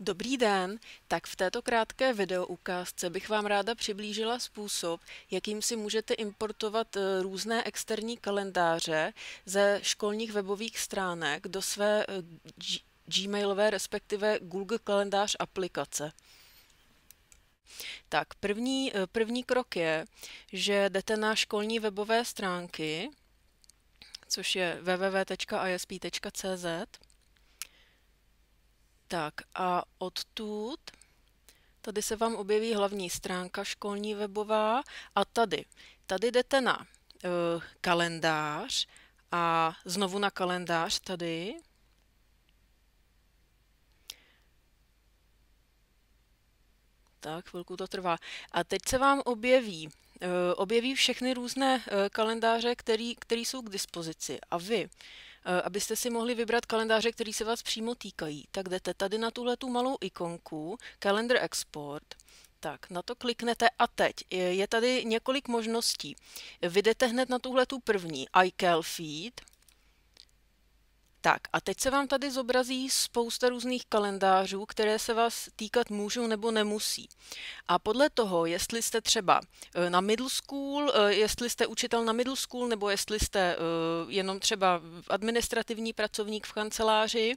Dobrý den, tak v této krátké videoukázce bych vám ráda přiblížila způsob, jakým si můžete importovat eh, různé externí kalendáře ze školních webových stránek do své eh, Gmailové, respektive Google kalendář aplikace. Tak první, eh, první krok je, že jdete na školní webové stránky, což je www.isp.cz tak a odtud Tady se vám objeví hlavní stránka školní webová a tady. Tady jdete na e, kalendář a znovu na kalendář tady. Tak, chvilku to trvá. A teď se vám objeví, e, objeví všechny různé e, kalendáře, které jsou k dispozici. A vy Eh, abyste si mohli vybrat kalendáře, které se vás přímo týkají, tak jdete tady na tuhle tu malou ikonku Calendar Export. Tak, na to kliknete a teď je tady několik možností. Vydete hned na tuhle tu první iCal Feed, tak a teď se vám tady zobrazí spousta různých kalendářů, které se vás týkat můžou nebo nemusí. A podle toho, jestli jste třeba eh, na middle school, eh, jestli jste učitel na middle school, nebo jestli jste eh, jenom třeba administrativní pracovník v kanceláři,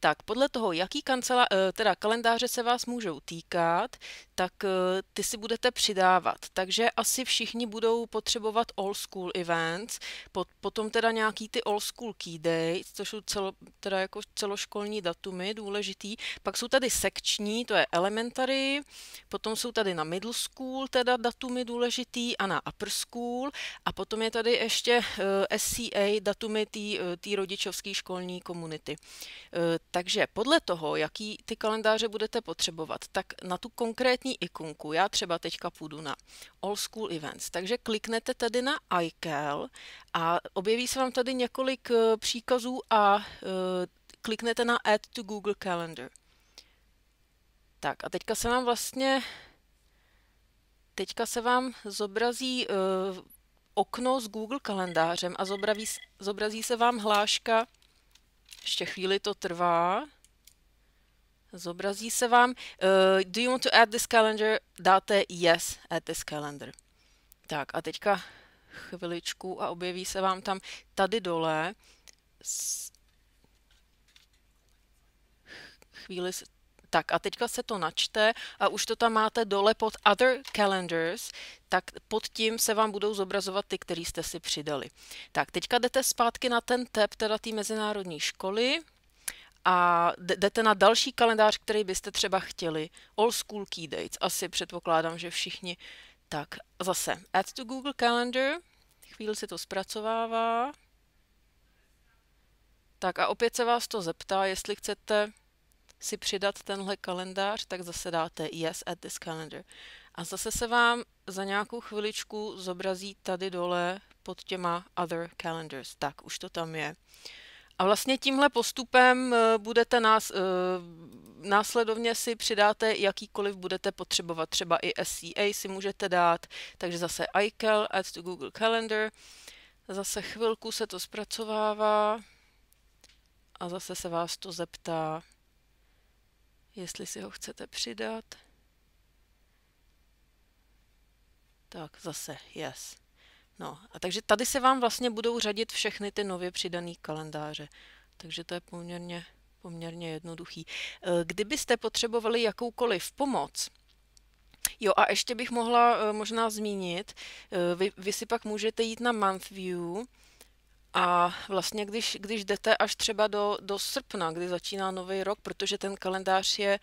tak podle toho, jaký kancelá- teda kalendáře se vás můžou týkat, tak eh, ty si budete přidávat. Takže asi všichni budou potřebovat all school events, potom teda nějaký ty all school key days, což jsou celo, teda jako celoškolní datumy důležitý. Pak jsou tady sekční, to je elementary, potom jsou tady na middle school teda datumy důležitý a na upper school a potom je tady ještě eh, SCA datumy té eh, rodičovské školní komunity. Takže podle toho, jaký ty kalendáře budete potřebovat, tak na tu konkrétní konkrétní ikonku. Já třeba teďka půjdu na All School Events. Takže kliknete tady na iCal a objeví se vám tady několik eh, příkazů a eh, kliknete na Add to Google Calendar. Tak a teďka se vám vlastně teďka se vám zobrazí uh, okno s Google kalendářem a zobrazí, zobrazí se vám hláška. Ještě chvíli to trvá. Zobrazí se vám. Uh, do you want to add this calendar? Dáte yes, add this calendar. Tak a teďka chviličku a objeví se vám tam tady dole. Chvíli se tak a teďka se to načte a už to tam máte dole pod Other Calendars, tak pod tím se vám budou zobrazovat ty, který jste si přidali. Tak teďka jdete zpátky na ten tab, teda té mezinárodní školy a jdete na další kalendář, který byste třeba chtěli. All School Key Dates, asi předpokládám, že všichni. Tak, zase, add to Google Calendar, chvíli se to zpracovává. Tak a opět se vás to zeptá, jestli chcete si přidat tenhle kalendář, tak zase dáte yes at this calendar. A zase se vám za nějakou chviličku zobrazí tady dole pod těma other calendars. Tak, už to tam je. Uh, a vlastně tímhle postupem eh, budete nás, eh, následovně si přidáte jakýkoliv budete potřebovat, třeba i SCA si můžete dát, takže zase iCal, Add to Google Calendar, zase chvilku se to zpracovává a zase se vás to zeptá, jestli si ho chcete přidat. Tak zase yes. No a takže tady se vám vlastně budou řadit všechny ty nově přidané kalendáře. Takže to je poměrně, poměrně jednoduchý. Eh, kdybyste potřebovali jakoukoliv pomoc, Jo a ještě bych mohla eh, možná zmínit, eh, vy, vy si pak můžete jít na month view. A vlastně, když, když jdete až třeba do, do srpna, kdy začíná nový rok, protože ten kalendář je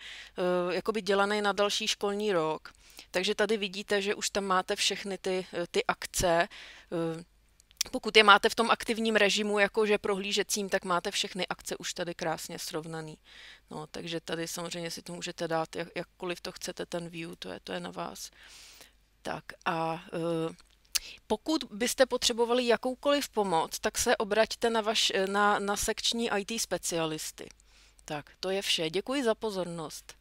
uh, jakoby dělaný na další školní rok, takže tady vidíte, že už tam máte všechny ty, eh, ty akce. Uh, pokud je máte v tom aktivním režimu, jakože prohlížecím, tak máte všechny akce už tady krásně srovnaný. No, takže tady samozřejmě si to můžete dát, jak, jakkoliv to chcete, ten view, to je, to je na vás. Tak a uh, pokud byste potřebovali jakoukoliv pomoc, tak se obraťte na, vaš, na, na sekční IT specialisty. Tak, to je vše. Děkuji za pozornost.